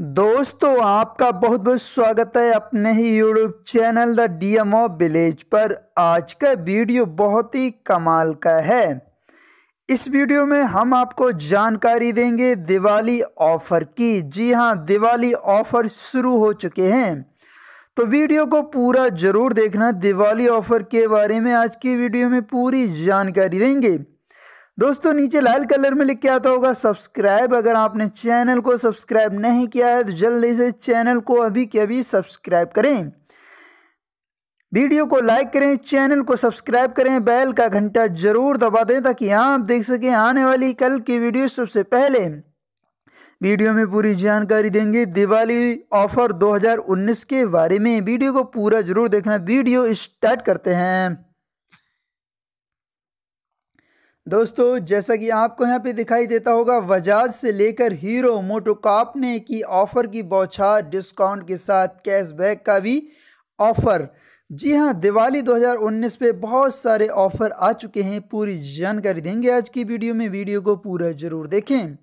दोस्तों आपका बहुत बहुत स्वागत है अपने ही YouTube channel the D M village पर आज का वीडियो बहुत ही कमाल का है इस वीडियो में हम आपको जानकारी देंगे दिवाली ऑफ़र की जी हाँ दिवाली ऑफ़र शुरू हो चुके हैं तो वीडियो को पूरा ज़रूर देखना दिवाली ऑफ़र के बारे में आज की वीडियो में पूरी जानकारी देंगे दोस्तों नीचे लाल कलर में लिख के आता होगा सब्सक्राइब अगर आपने चैनल को सब्सक्राइब नहीं किया है तो जल्दी से चैनल को अभी के अभी सब्सक्राइब करें वीडियो को लाइक करें चैनल को सब्सक्राइब करें बैल का घंटा जरूर दबा दें ताकि आप देख सकें आने वाली कल की वीडियो सबसे पहले वीडियो में पूरी जानकारी देंगे दिवाली ऑफर 2019 के बारे में वीडियो को पूरा जरूर देखना वीडियो स्टार्ट करते हैं दोस्तों जैसा कि आपको यहाँ पे दिखाई देता होगा बजाज से लेकर हीरो मोटोकॉप ने की ऑफ़र की बौछार डिस्काउंट के साथ कैशबैक का भी ऑफ़र जी हाँ दिवाली 2019 पे बहुत सारे ऑफ़र आ चुके हैं पूरी जानकारी देंगे आज की वीडियो में वीडियो को पूरा ज़रूर देखें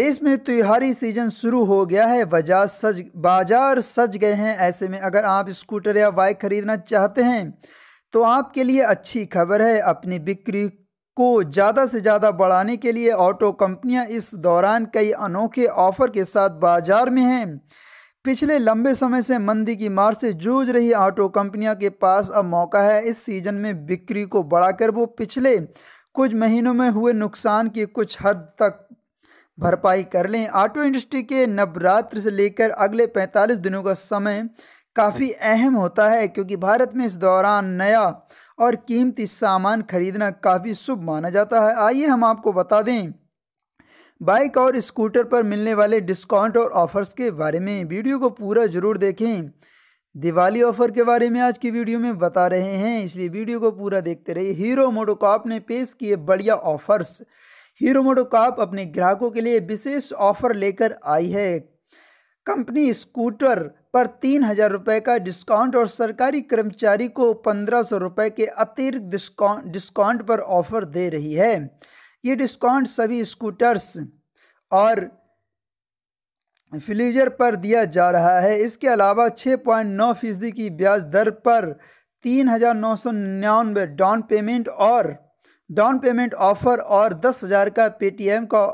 देश में त्योहारी सीजन शुरू हो गया है बजाज सज बाजार सज गए हैं ऐसे में अगर आप स्कूटर या बाइक खरीदना चाहते हैं तो आपके लिए अच्छी खबर है अपनी बिक्री को ज़्यादा से ज़्यादा बढ़ाने के लिए ऑटो कंपनियां इस दौरान कई अनोखे ऑफर के साथ बाजार में हैं पिछले लंबे समय से मंदी की मार से जूझ रही ऑटो कंपनियां के पास अब मौका है इस सीज़न में बिक्री को बढ़ाकर वो पिछले कुछ महीनों में हुए नुकसान की कुछ हद तक भरपाई कर लें ऑटो इंडस्ट्री के नवरात्र से लेकर अगले 45 दिनों का समय काफ़ी अहम होता है क्योंकि भारत में इस दौरान नया और कीमती सामान खरीदना काफ़ी शुभ माना जाता है आइए हम आपको बता दें बाइक और स्कूटर पर मिलने वाले डिस्काउंट और ऑफर्स के बारे में वीडियो को पूरा ज़रूर देखें दिवाली ऑफर के बारे में आज की वीडियो में बता रहे हैं इसलिए वीडियो को पूरा देखते रहिए हीरो मोटोकॉप ने पेश किए बढ़िया ऑफर्स हीरो मोटोकॉप अपने ग्राहकों के लिए विशेष ऑफर लेकर आई है कंपनी स्कूटर पर तीन हजार रुपये का डिस्काउंट और सरकारी कर्मचारी को पंद्रह सौ रुपये के अतिरिक्त डिस्काउंट डिस्काउंट पर ऑफर दे रही है ये डिस्काउंट सभी स्कूटर्स और फ्लीजर पर दिया जा रहा है इसके अलावा छः पॉइंट नौ फीसदी की ब्याज दर पर तीन हज़ार नौ सौ निन्यानवे डाउन पेमेंट और डाउन पेमेंट ऑफर और दस हज़ार का पेटीएम का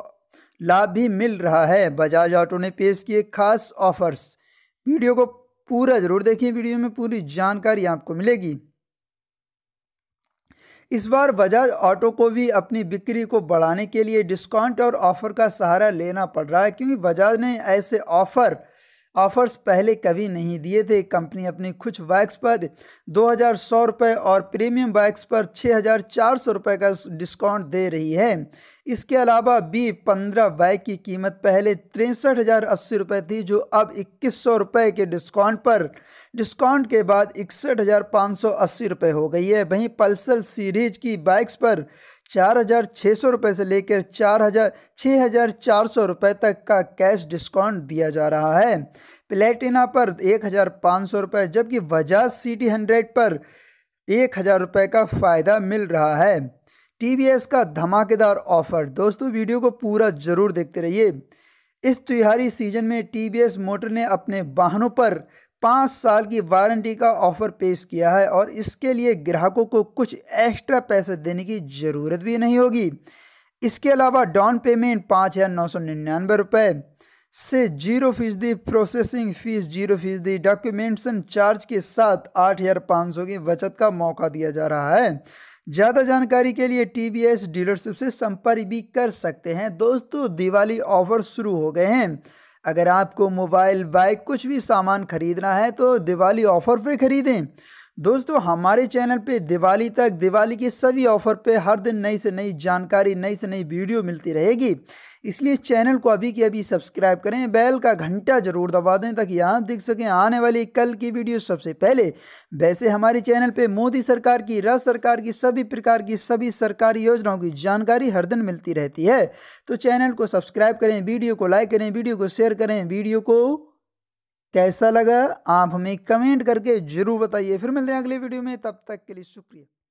लाभ भी मिल रहा है बजाज ऑटो ने पेश किए खास ऑफर्स वीडियो को पूरा जरूर देखिए वीडियो में पूरी जानकारी आपको मिलेगी इस बार बजाज ऑटो को भी अपनी बिक्री को बढ़ाने के लिए डिस्काउंट और ऑफर का सहारा लेना पड़ रहा है क्योंकि बजाज ने ऐसे ऑफर ऑफर्स पहले कभी नहीं दिए थे कंपनी अपनी कुछ बाइक्स पर दो हज़ार सौ और प्रीमियम बाइक्स पर छः हज़ार चार सौ का डिस्काउंट दे रही है इसके अलावा बी पंद्रह वाई की कीमत पहले तिरसठ हज़ार अस्सी रुपये थी जो अब इक्कीस सौ रुपये के डिस्काउंट पर डिस्काउंट के बाद इकसठ हज़ार पाँच सौ अस्सी रुपये हो गई है वहीं पल्सर सीरीज की बाइक्स पर चार हज़ार छः सौ रुपये से लेकर चार हज़ार छः हज़ार चार सौ रुपये तक का कैश डिस्काउंट दिया जा रहा है प्लेटिना पर एक हज़ार पाँच सौ रुपये जबकि बजाज सी टी हंड्रेड पर एक हज़ार रुपये का फ़ायदा मिल रहा है टीवीएस का धमाकेदार ऑफर दोस्तों वीडियो को पूरा ज़रूर देखते रहिए इस त्योहारी सीजन में टीवीएस मोटर ने अपने वाहनों पर पाँच साल की वारंटी का ऑफ़र पेश किया है और इसके लिए ग्राहकों को कुछ एक्स्ट्रा पैसे देने की ज़रूरत भी नहीं होगी इसके अलावा डाउन पेमेंट पाँच हज़ार नौ सौ निन्यानवे रुपये से जीरो फीसदी प्रोसेसिंग फ़ीस जीरो फीसदी डॉक्यूमेंटसन चार्ज के साथ आठ हज़ार पाँच सौ की बचत का मौका दिया जा रहा है ज़्यादा जानकारी के लिए टी वी एस डीलरशिप से संपर्क भी कर सकते हैं दोस्तों दिवाली ऑफर शुरू हो गए हैं अगर आपको मोबाइल बाइक कुछ भी सामान खरीदना है तो दिवाली ऑफर पर खरीदें दोस्तों हमारे चैनल पे दिवाली तक दिवाली के सभी ऑफर पे हर दिन नई से नई जानकारी नई से नई वीडियो मिलती रहेगी इसलिए चैनल को अभी के अभी सब्सक्राइब करें बेल का घंटा जरूर दबा दें ताकि आप देख सकें आने वाली कल की वीडियो सबसे पहले वैसे हमारे चैनल पे मोदी सरकार की राज्य सरकार की सभी प्रकार की सभी सरकारी योजनाओं की जानकारी हर दिन मिलती रहती है तो चैनल को सब्सक्राइब करें वीडियो को लाइक करें वीडियो को शेयर करें वीडियो को कैसा लगा आप हमें कमेंट करके ज़रूर बताइए फिर मिलते हैं अगले वीडियो में तब तक के लिए शुक्रिया